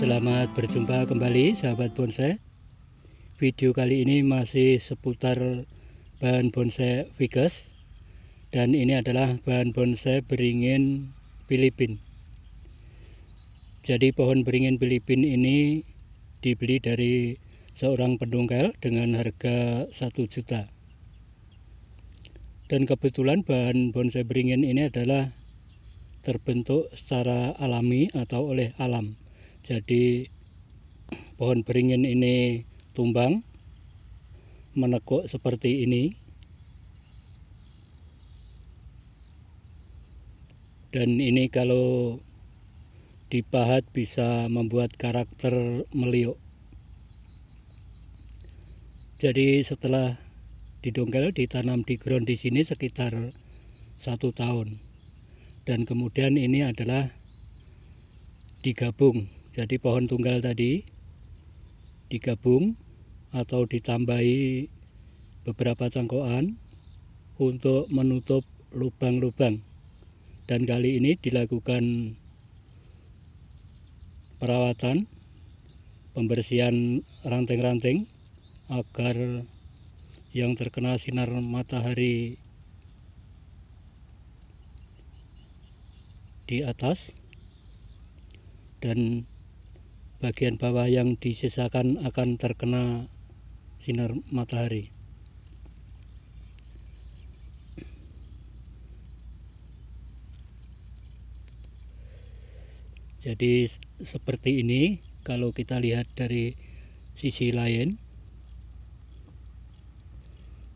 Selamat berjumpa kembali sahabat bonsai Video kali ini masih seputar bahan bonsai Vigas Dan ini adalah bahan bonsai beringin Filipin Jadi pohon beringin Filipin ini dibeli dari seorang pendongkel dengan harga 1 juta dan kebetulan bahan bonsai beringin ini adalah terbentuk secara alami atau oleh alam jadi pohon beringin ini tumbang menekuk seperti ini dan ini kalau dipahat bisa membuat karakter meliuk jadi setelah didongkel ditanam di ground di sini sekitar satu tahun dan kemudian ini adalah digabung jadi pohon tunggal tadi digabung atau ditambahi beberapa cangkokan untuk menutup lubang-lubang. Dan kali ini dilakukan perawatan pembersihan ranting-ranting agar yang terkena sinar matahari di atas dan bagian bawah yang disisakan akan terkena sinar matahari. Jadi seperti ini kalau kita lihat dari sisi lain.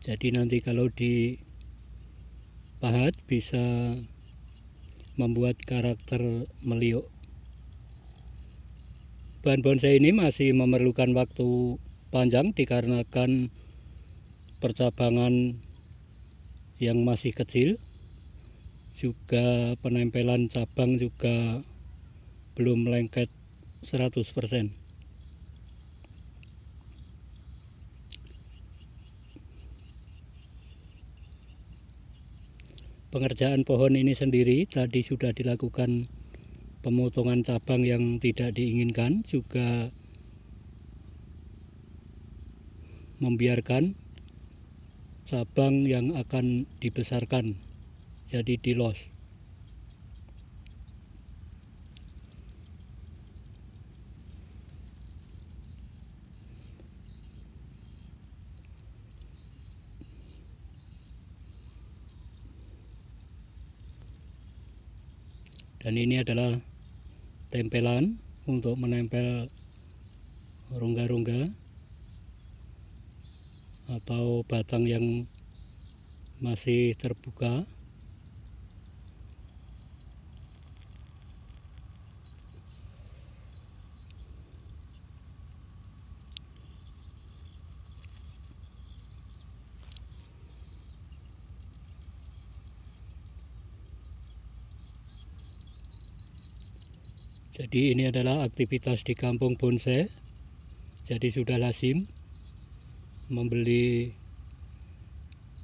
Jadi nanti kalau dipahat bisa membuat karakter meliuk. Bahan bonsai ini masih memerlukan waktu panjang dikarenakan percabangan yang masih kecil juga penempelan cabang juga belum lengket 100% pengerjaan pohon ini sendiri tadi sudah dilakukan pemotongan cabang yang tidak diinginkan juga membiarkan cabang yang akan dibesarkan jadi di los dan ini adalah tempelan untuk menempel rongga-rongga atau batang yang masih terbuka Jadi ini adalah aktivitas di kampung bonsai. Jadi sudah lazim membeli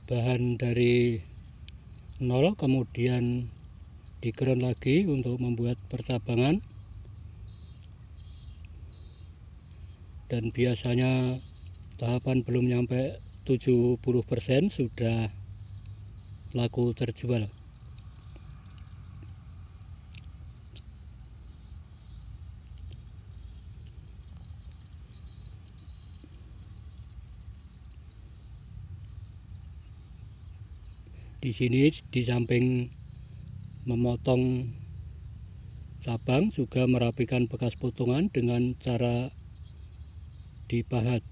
bahan dari nol kemudian dikeren lagi untuk membuat percabangan. Dan biasanya tahapan belum nyampe 70% sudah laku terjual. di sini di samping memotong cabang juga merapikan bekas potongan dengan cara dipahat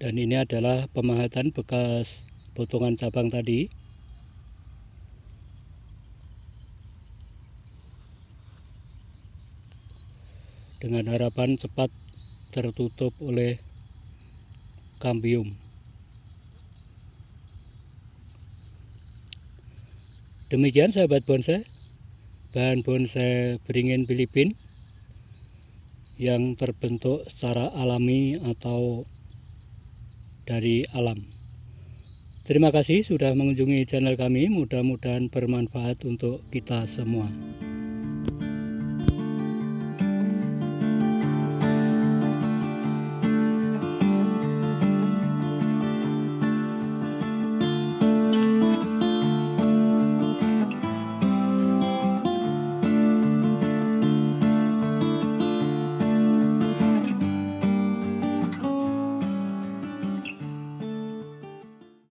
dan ini adalah pemahatan bekas potongan cabang tadi dengan harapan cepat tertutup oleh kambium. Demikian sahabat bonsai, bahan bonsai beringin Filipin yang terbentuk secara alami atau dari alam. Terima kasih sudah mengunjungi channel kami, mudah-mudahan bermanfaat untuk kita semua.